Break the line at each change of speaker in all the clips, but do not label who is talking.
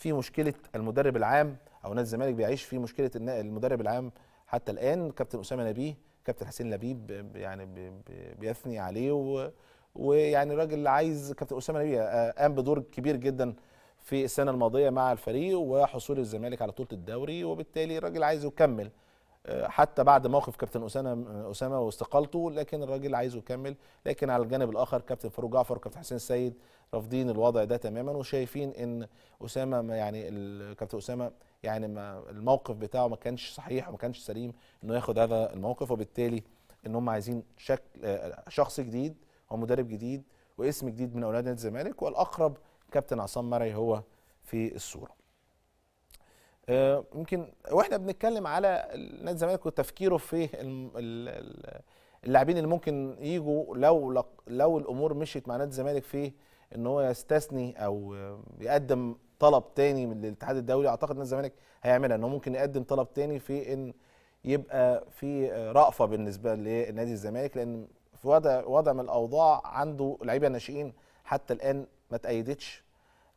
في مشكله المدرب العام او نادي الزمالك بيعيش في مشكله المدرب العام حتى الان كابتن اسامه نبيه كابتن حسين لبيب يعني بيثني عليه ويعني الراجل عايز كابتن اسامه نبيه آه، قام بدور كبير جدا في السنه الماضيه مع الفريق وحصول الزمالك على بطوله الدوري وبالتالي الراجل عايز يكمل آه، حتى بعد موقف كابتن اسامه آه، اسامه واستقالته لكن الراجل عايزه يكمل لكن على الجانب الاخر كابتن فاروق جعفر وكابتن حسين السيد رافضين الوضع ده تماما وشايفين ان اسامه يعني كابتن اسامه يعني ما الموقف بتاعه ما كانش صحيح وما كانش سليم انه ياخد هذا الموقف وبالتالي ان هم عايزين شكل آه، شخص جديد ومدرب جديد واسم جديد من اولاد نادي الزمالك والاقرب كابتن عصام مرعي هو في الصوره يمكن آه، واحنا بنتكلم على نادي الزمالك وتفكيره في اللاعبين اللي ممكن يجوا لو لو الامور مشيت مع نادي الزمالك في ان هو يستثني او يقدم طلب تاني من الاتحاد الدولي اعتقد نادي الزمالك هيعملها ان هو ممكن يقدم طلب تاني في ان يبقى في رأفة بالنسبة لنادي الزمالك لأن في وضع وضع من الأوضاع عنده لعيبة ناشئين حتى الآن ما تأيدتش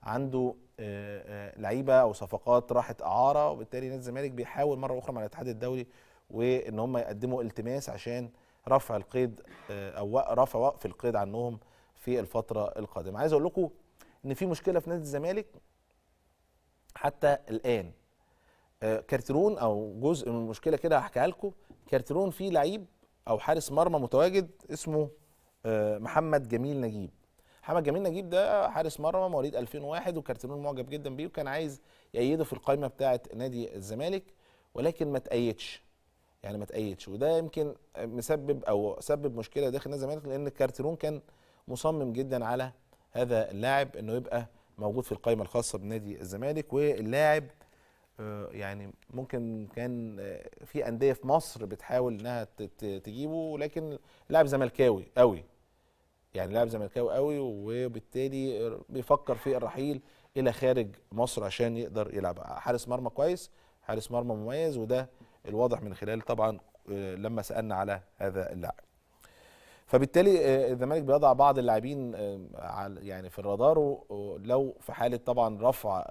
عنده آه، آه، لعيبه او صفقات راحت اعاره وبالتالي نادي الزمالك بيحاول مره اخرى مع الاتحاد الدولي وان هم يقدموا التماس عشان رفع القيد آه، او رفع وقف القيد عنهم في الفتره القادمه عايز اقول لكم ان في مشكله في نادي الزمالك حتى الان كارترون او جزء من المشكله كده هحكيها لكم كارترون فيه لعيب او حارس مرمى متواجد اسمه محمد جميل نجيب محمد جميل نجيب ده حارس مرمى مواليد 2001 وكارتنون معجب جدا بيه وكان عايز يأيده في القائمه بتاعه نادي الزمالك ولكن ما تأيدش يعني ما تأيدش وده يمكن مسبب او سبب مشكله داخل نادي الزمالك لان الكارتنون كان مصمم جدا على هذا اللاعب انه يبقى موجود في القائمه الخاصه بنادي الزمالك واللاعب آه، يعني ممكن كان آه، في انديه في مصر بتحاول انها تجيبه لكن لاعب زملكاوي قوي يعني لاعب زملكاوي قوي وبالتالي بيفكر في الرحيل الى خارج مصر عشان يقدر يلعب حارس مرمى كويس حارس مرمى مميز وده الواضح من خلال طبعا آه، لما سالنا على هذا اللاعب فبالتالي آه، الزمالك بيضع بعض اللاعبين آه، يعني في الرادار لو في حاله طبعا رفع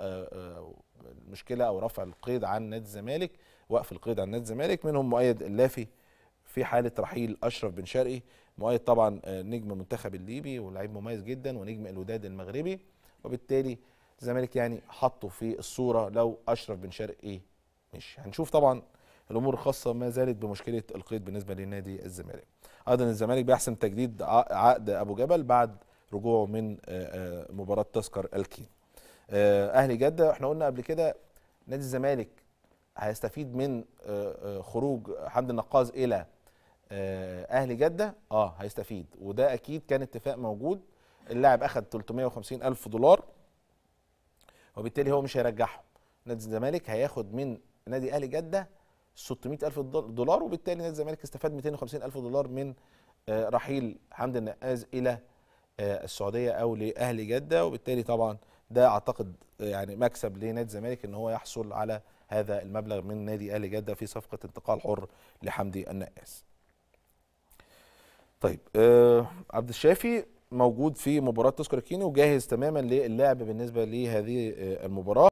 المشكله او رفع القيد عن نادي الزمالك وقف القيد عن نادي الزمالك منهم مؤيد اللافي في حاله رحيل اشرف بن شرقي مؤيد طبعا آه، نجم المنتخب الليبي ولاعيب مميز جدا ونجم الوداد المغربي وبالتالي الزمالك يعني حطه في الصوره لو اشرف بن شرقي مش هنشوف طبعا الامور الخاصه ما زالت بمشكله القيد بالنسبه لنادي الزمالك ايضا الزمالك بيحسم تجديد عقد ابو جبل بعد رجوعه من آه، آه، مباراه تذكر الكين اهلي جده احنا قلنا قبل كده نادي الزمالك هيستفيد من خروج حمد النقاز الى آه، اهلي جده اه هيستفيد وده اكيد كان اتفاق موجود اللاعب اخذ 350 الف دولار وبالتالي هو مش هيرجعهم نادي الزمالك هياخد من نادي اهلي جده 600 الف دولار وبالتالي نادي الزمالك استفاد 250 الف دولار من آه، رحيل حمد النقاز الى آه، السعوديه او لاهلي جده وبالتالي طبعا ده اعتقد يعني مكسب لنادي الزمالك ان هو يحصل على هذا المبلغ من نادي اهلي جده في صفقه انتقال حر لحمدي النقاس طيب آه عبد الشافي موجود في مباراه تذكر كينو وجاهز تماما للعب بالنسبه لهذه آه، المباراه